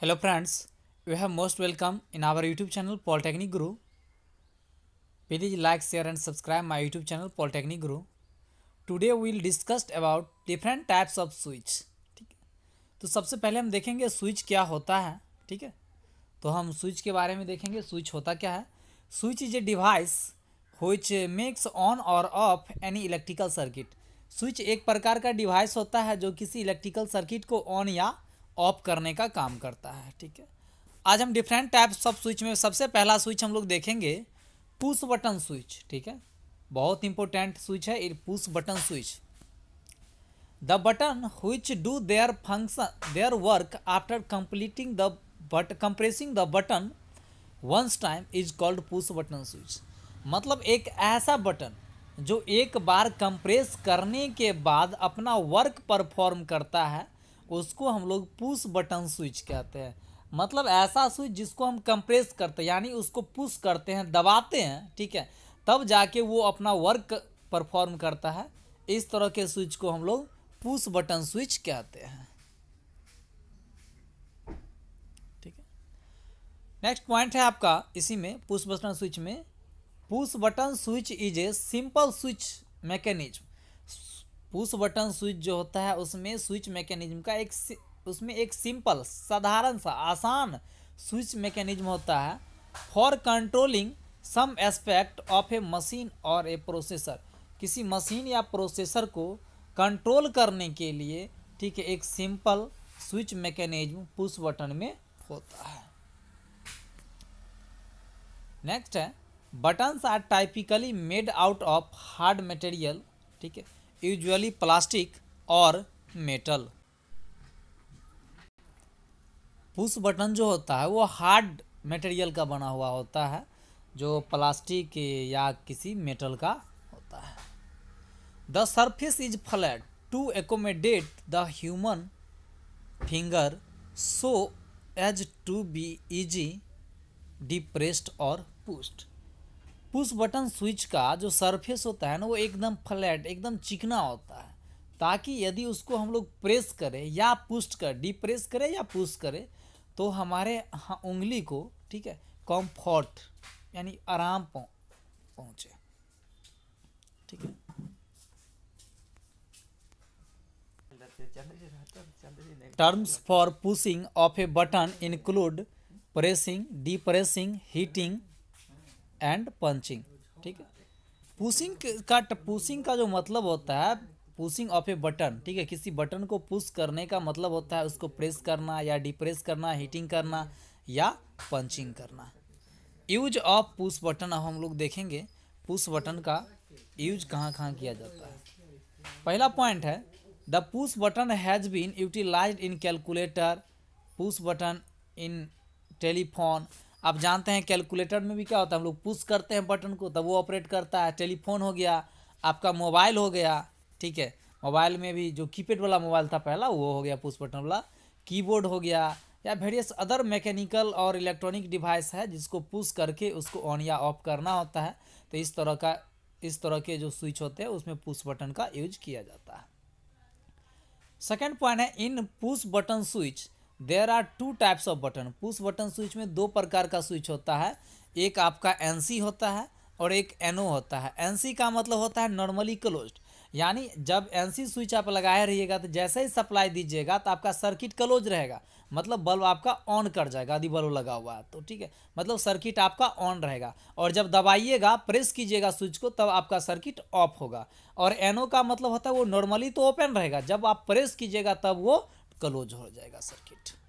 Hello friends, we have most welcome in our YouTube channel Polytechnic Guru. Please like, share and subscribe my YouTube channel Polytechnic Guru. Today we will discuss about different types of switch. ठीक है तो सबसे पहले हम देखेंगे switch क्या होता है ठीक है तो हम स्विच के बारे में देखेंगे स्विच होता क्या है switch is a device which makes on और off any electrical circuit switch एक प्रकार का डिवाइस होता है जो किसी इलेक्ट्रिकल सर्किट को ऑन या ऑफ करने का काम करता है ठीक है आज हम डिफरेंट टाइप्स ऑफ स्विच में सबसे पहला स्विच हम लोग देखेंगे पुश बटन स्विच ठीक है बहुत इंपॉर्टेंट स्विच है push button switch the button which do their function their work after completing the but compressing the button once time is called push button switch मतलब एक ऐसा बटन जो एक बार compress करने के बाद अपना वर्क परफॉर्म करता है उसको हम लोग पुश बटन स्विच कहते हैं मतलब ऐसा स्विच जिसको हम कंप्रेस करते हैं यानी उसको पुश करते हैं दबाते हैं ठीक है तब जाके वो अपना वर्क परफॉर्म करता है इस तरह के स्विच को हम लोग पुश बटन स्विच कहते हैं ठीक है नेक्स्ट पॉइंट है आपका इसी में पुश बटन स्विच में push button switch is a simple switch mechanism push button switch जो होता है उसमें स्विच मैकेनिज्म का एक उसमें एक सिंपल साधारण सा आसान स्विच मैकेनिज्म होता है for controlling some aspect of a machine और ए प्रोसेसर किसी मशीन या प्रोसेसर को कंट्रोल करने के लिए ठीक है एक simple switch mechanism push button में होता है नेक्स्ट है buttons are typically made out of hard material ठीक है यूजुअली प्लास्टिक और मेटल पुश बटन जो होता है वो हार्ड मटेरियल का बना हुआ होता है जो प्लास्टिक या किसी मेटल का होता है the surface is flat to accommodate the human finger so as to be easy depressed और पुस्ट पुश बटन स्विच का जो सरफेस होता है ना वो एकदम फ्लैट एकदम चिकना होता है ताकि यदि उसको हम लोग प्रेस करें या पुस्ट कर डिप्रेस करें या पुश करें तो हमारे हाँ उंगली को ठीक है कॉम्फर्ट यानी आराम पहुँचे ठीक है terms for pushing of a button include pressing depressing hitting and punching ठीक है पुशिंग का पुशिंग का जो मतलब होता है पुशिंग ऑफ ए बटन ठीक है किसी बटन को पुश करने का मतलब होता है उसको प्रेस करना या डिप्रेस करना हीटिंग करना या पंचिंग करना यूज ऑफ पुश बटन अब हम लोग देखेंगे पुश बटन का यूज कहाँ कहाँ किया जाता है पहला पॉइंट है the push button has been utilize in calculator push button in telephone आप जानते हैं कैलकुलेटर में भी क्या होता है हम लोग पुश करते हैं बटन को तब वो ऑपरेट करता है टेलीफोन हो गया आपका मोबाइल हो गया ठीक है मोबाइल में भी जो कीपैड वाला मोबाइल था पहला वो हो गया पुश बटन वाला कीबोर्ड हो गया या वेरियस अदर मैकेनिकल और इलेक्ट्रॉनिक डिवाइस है जिसको पुश करके उसको ऑन या ऑफ करना होता है तो इस तरह का इस तरह के जो स्विच होते हैं उसमें पुश बटन का यूज किया जाता है सेकेंड पॉइंट है in push button switch there are two types of button push button switch में दो प्रकार का स्विच होता है एक आपका एन होता है और एक एन होता है एन का मतलब होता है नॉर्मली क्लोज यानी जब एन स्विच आप लगाए रहिएगा तो जैसे ही सप्लाई दीजिएगा तो आपका सर्किट क्लोज रहेगा मतलब बल्ब आपका ऑन कर जाएगा यदि बल्ब लगा हुआ है तो ठीक है मतलब सर्किट आपका ऑन रहेगा और जब दबाइएगा प्रेस कीजिएगा स्विच को तब आपका सर्किट ऑफ होगा और एनओ का मतलब होता है वो नॉर्मली तो ओपन रहेगा जब आप प्रेस कीजिएगा तब वो क्लोज हो जाएगा सर्किट